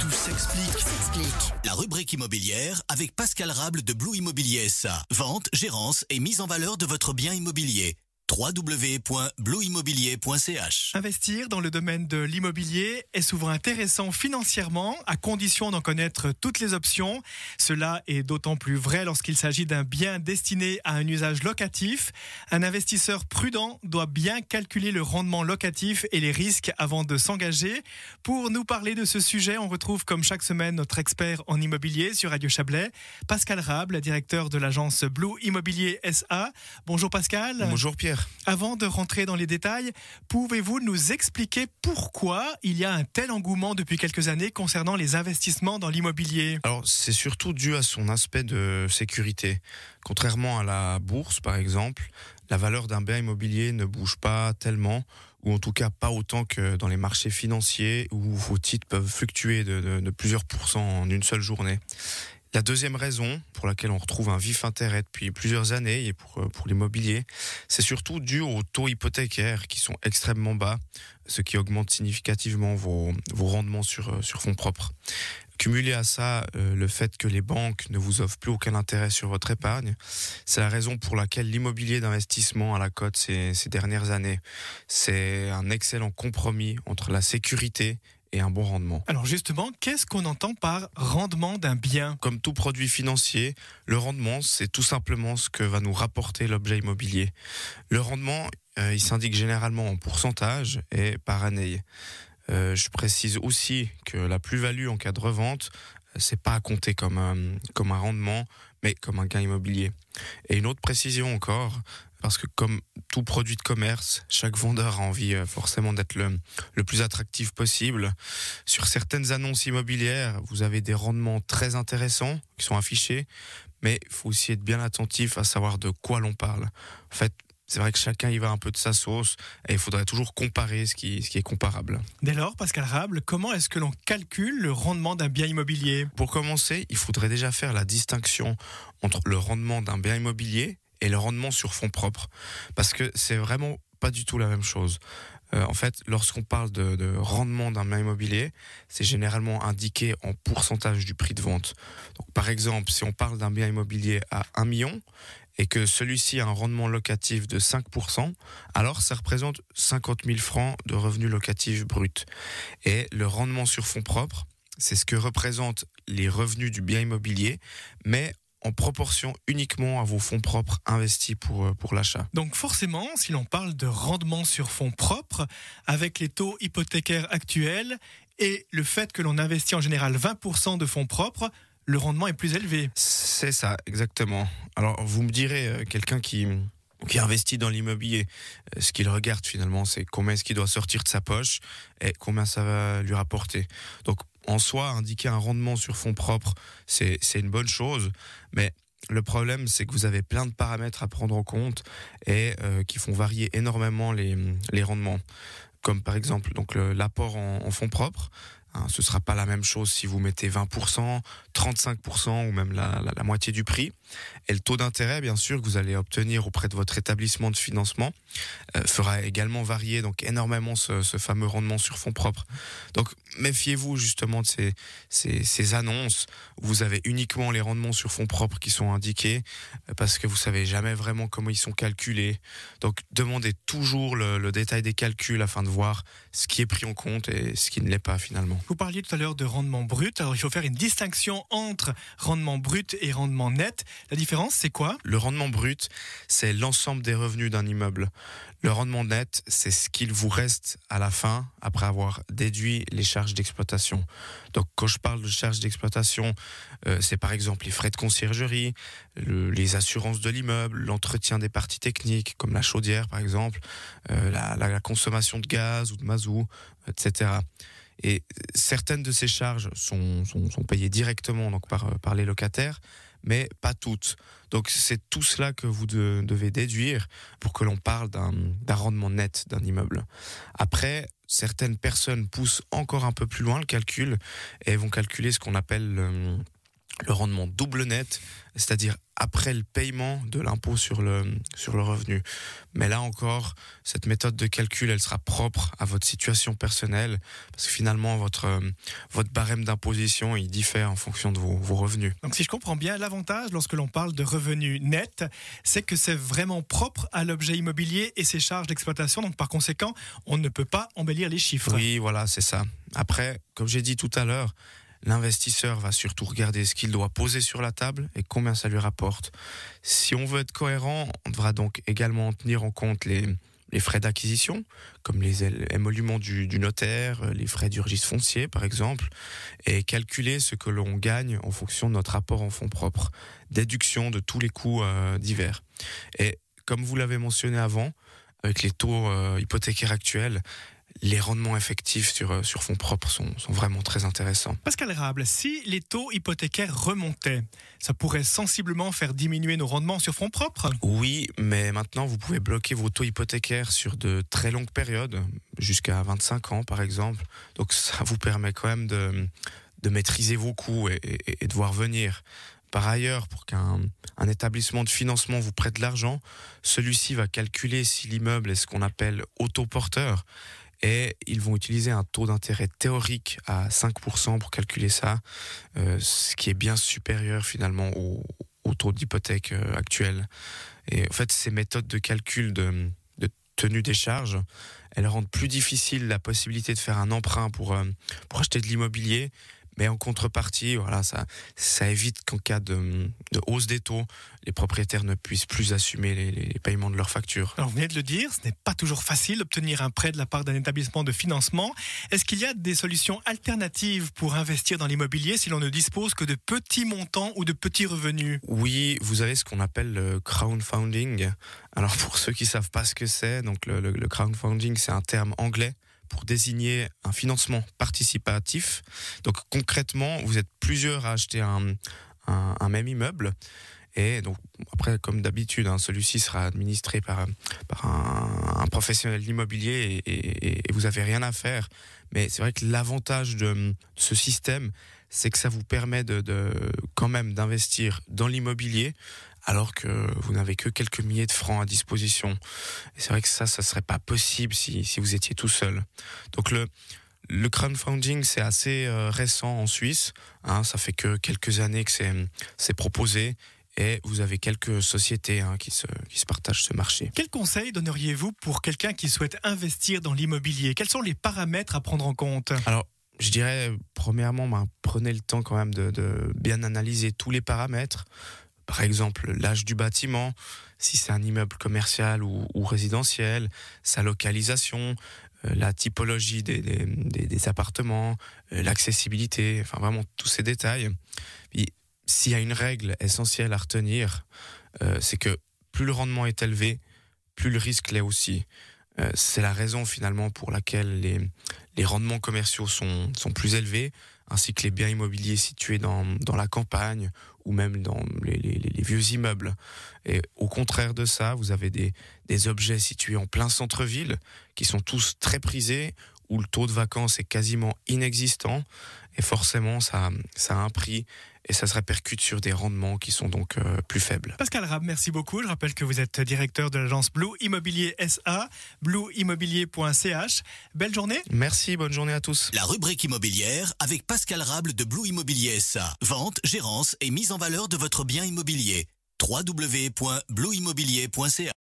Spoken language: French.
Tout s'explique. s'explique. La rubrique immobilière avec Pascal Rable de Blue Immobilier SA. Vente, gérance et mise en valeur de votre bien immobilier www.blueimmobilier.ch Investir dans le domaine de l'immobilier est souvent intéressant financièrement à condition d'en connaître toutes les options. Cela est d'autant plus vrai lorsqu'il s'agit d'un bien destiné à un usage locatif. Un investisseur prudent doit bien calculer le rendement locatif et les risques avant de s'engager. Pour nous parler de ce sujet, on retrouve comme chaque semaine notre expert en immobilier sur Radio Chablais, Pascal le directeur de l'agence Blue Immobilier SA. Bonjour Pascal. Bonjour Pierre. Avant de rentrer dans les détails, pouvez-vous nous expliquer pourquoi il y a un tel engouement depuis quelques années concernant les investissements dans l'immobilier Alors, c'est surtout dû à son aspect de sécurité. Contrairement à la bourse, par exemple, la valeur d'un bien immobilier ne bouge pas tellement, ou en tout cas pas autant que dans les marchés financiers, où vos titres peuvent fluctuer de plusieurs pourcents en une seule journée. La deuxième raison pour laquelle on retrouve un vif intérêt depuis plusieurs années et pour, euh, pour l'immobilier, c'est surtout dû aux taux hypothécaires qui sont extrêmement bas, ce qui augmente significativement vos, rendements sur, euh, sur fonds propres. Cumulé à ça euh, le fait que les banques ne vous offrent plus aucun intérêt sur votre épargne, c'est la raison pour laquelle l'immobilier d'investissement à la cote ces, ces dernières années, c'est un excellent compromis entre la sécurité un bon rendement. Alors justement, qu'est-ce qu'on entend par rendement d'un bien Comme tout produit financier, le rendement, c'est tout simplement ce que va nous rapporter l'objet immobilier. Le rendement, euh, il s'indique généralement en pourcentage et par année. Euh, je précise aussi que la plus-value en cas de revente, euh, c'est pas à compter comme comme un rendement, mais comme un gain immobilier. Et une autre précision encore, parce que comme tout produit de commerce, chaque vendeur a envie euh, forcément d'être le, plus attractif possible. Sur certaines annonces immobilières, vous avez des rendements très intéressants qui sont affichés, mais il faut aussi être bien attentif à savoir de quoi l'on parle. En fait, c'est vrai que chacun y va un peu de sa sauce et il faudrait toujours comparer ce ce qui est comparable. Dès lors, Pascal Rable, comment est-ce que l'on calcule le rendement d'un bien immobilier Pour commencer, il faudrait déjà faire la distinction entre le rendement d'un bien immobilier et le rendement sur fonds propres. Parce que c'est vraiment pas du tout la même chose. Euh, en fait, lorsqu'on parle de, rendement d'un bien immobilier, c'est généralement indiqué en pourcentage du prix de vente. Donc, par exemple, si on parle d'un bien immobilier à 1 million et que celui-ci a un rendement locatif de 5%, alors ça représente 50 000 francs de revenus locatifs bruts. Et le rendement sur fonds propres, c'est ce que représentent les revenus du bien immobilier, mais en proportion uniquement à vos fonds propres investis pour, euh, pour l'achat. Donc forcément, si l'on parle de rendement sur fonds propres, avec les taux hypothécaires actuels et le fait que l'on investit en général 20% de fonds propres, le rendement est plus élevé. C'est ça, exactement. Alors vous me direz, euh, quelqu'un qui, qui investit dans l'immobilier, euh, ce qu'il regarde finalement, c'est combien est-ce qu'il doit sortir de sa poche et combien ça va lui rapporter. Donc en soi, indiquer un rendement sur fonds propres, c'est une bonne chose, mais le problème, c'est que vous avez plein de paramètres à prendre en compte et euh, qui font varier énormément les, rendements, comme par exemple donc l'apport en, fonds propres. Hein, ce ne sera pas la même chose si vous mettez 20%, 35% ou même la moitié du prix. Et le taux d'intérêt, bien sûr, que vous allez obtenir auprès de votre établissement de financement euh, fera également varier donc énormément ce, fameux rendement sur fonds propres. Donc méfiez-vous justement de ces, annonces où vous avez uniquement les rendements sur fonds propres qui sont indiqués euh, parce que vous savez jamais vraiment comment ils sont calculés. Donc demandez toujours le, le détail des calculs afin de voir ce qui est pris en compte et ce qui ne l'est pas finalement. Vous parliez tout à l'heure de rendement brut. Alors il faut faire une distinction entre rendement brut et rendement net. La différence, c'est quoi Le rendement brut, c'est l'ensemble des revenus d'un immeuble. Le rendement net, c'est ce qu'il vous reste à la fin après avoir déduit les charges d'exploitation. Donc quand je parle de charges d'exploitation, euh, c'est par exemple les frais de conciergerie, les assurances de l'immeuble, l'entretien des parties techniques comme la chaudière par exemple, euh, la, consommation de gaz ou de mazout, etc. Et certaines de ces charges sont, payées directement donc par les locataires, mais pas toutes. Donc c'est tout cela que vous devez déduire pour que l'on parle d'un rendement net d'un immeuble. Après, certaines personnes poussent encore un peu plus loin le calcul et vont calculer ce qu'on appelle le rendement double net, c'est-à-dire après le paiement de l'impôt sur le, sur le revenu. Mais là encore, cette méthode de calcul, elle sera propre à votre situation personnelle, parce que finalement, votre, euh, votre barème d'imposition, il diffère en fonction de vos, vos, revenus. Donc si je comprends bien, l'avantage lorsque l'on parle de revenu net, c'est que c'est vraiment propre à l'objet immobilier et ses charges d'exploitation, donc par conséquent, on ne peut pas embellir les chiffres. Oui, voilà, c'est ça. Après, comme j'ai dit tout à l'heure, L'investisseur va surtout regarder ce qu'il doit poser sur la table et combien ça lui rapporte. Si on veut être cohérent, on devra donc également tenir en compte les, frais d'acquisition, comme les émoluments du, notaire, euh, les frais du registre foncier par exemple, et calculer ce que l'on gagne en fonction de notre rapport en fonds propres, déduction de tous les coûts euh, divers. Et comme vous l'avez mentionné avant, avec les taux euh, hypothécaires actuels, les rendements effectifs sur, euh, sur fonds propres sont, vraiment très intéressants. Pascal Rable, si les taux hypothécaires remontaient, ça pourrait sensiblement faire diminuer nos rendements sur fonds propres Oui, mais maintenant vous pouvez bloquer vos taux hypothécaires sur de très longues périodes, jusqu'à 25 ans par exemple. Donc ça vous permet quand même de, maîtriser vos coûts et, de voir venir. Par ailleurs, pour qu'un établissement de financement vous prête de l'argent, celui-ci va calculer si l'immeuble est ce qu'on appelle autoporteur. Et ils vont utiliser un taux d'intérêt théorique à 5% pour calculer ça, euh, ce qui est bien supérieur finalement au, taux d'hypothèque euh, actuel. Et en fait, ces méthodes de calcul de, tenue des charges, elles rendent plus difficile la possibilité de faire un emprunt pour, euh, pour acheter de l'immobilier mais en contrepartie, voilà, ça, ça évite qu'en cas de, hausse des taux, les propriétaires ne puissent plus assumer les, paiements de leurs factures. Alors, vous venez de le dire, ce n'est pas toujours facile d'obtenir un prêt de la part d'un établissement de financement. Est-ce qu'il y a des solutions alternatives pour investir dans l'immobilier si l'on ne dispose que de petits montants ou de petits revenus Oui, vous avez ce qu'on appelle le crowdfunding. Alors, pour ceux qui ne savent pas ce que c'est, donc le crowdfunding, c'est un terme anglais pour désigner un financement participatif. Donc concrètement, vous êtes plusieurs à acheter un, même immeuble. Et donc, après, comme d'habitude, hein, celui-ci sera administré par, un, professionnel d'immobilier et, vous n'avez rien à faire. Mais c'est vrai que l'avantage de, ce système, c'est que ça vous permet de, de quand même d'investir dans l'immobilier alors que vous n'avez que quelques milliers de francs à disposition. Et c'est vrai que ça, ça serait pas possible si, vous étiez tout seul. Donc le, le crowdfunding, c'est assez euh, récent en Suisse. Hein, ça fait que quelques années que c'est proposé. Et vous avez quelques sociétés hein, qui, se, qui se partagent ce marché. Quel conseil donneriez-vous pour quelqu'un qui souhaite investir dans l'immobilier Quels sont les paramètres à prendre en compte Alors, je dirais, premièrement, ben, prenez le temps quand même de, bien analyser tous les paramètres par exemple l'âge du bâtiment, si c'est un immeuble commercial ou, résidentiel, sa localisation, euh, la typologie des, appartements, euh, l'accessibilité, enfin vraiment tous ces détails. S'il y a une règle essentielle à retenir, euh, c'est que plus le rendement est élevé, plus le risque l'est aussi. c'est la raison finalement pour laquelle les, les rendements commerciaux sont, sont plus élevés, ainsi que les biens immobiliers situés dans, dans la campagne ou même dans les, vieux immeubles. Et au contraire de ça, vous avez des, des objets situés en plein centre-ville qui sont tous très prisés, où le taux de vacances est quasiment inexistant. Et forcément, ça, a un prix et ça se répercute sur des rendements qui sont donc euh, plus faibles. Pascal Rab, merci beaucoup. Je rappelle que vous êtes directeur de l'agence Blue Immobilier SA, blueimmobilier.ch. Belle journée. Merci, bonne journée à tous. La rubrique immobilière avec Pascal Rab de Blue Immobilier SA. Vente, gérance et mise en valeur de votre bien immobilier. www.blueimmobilier.ch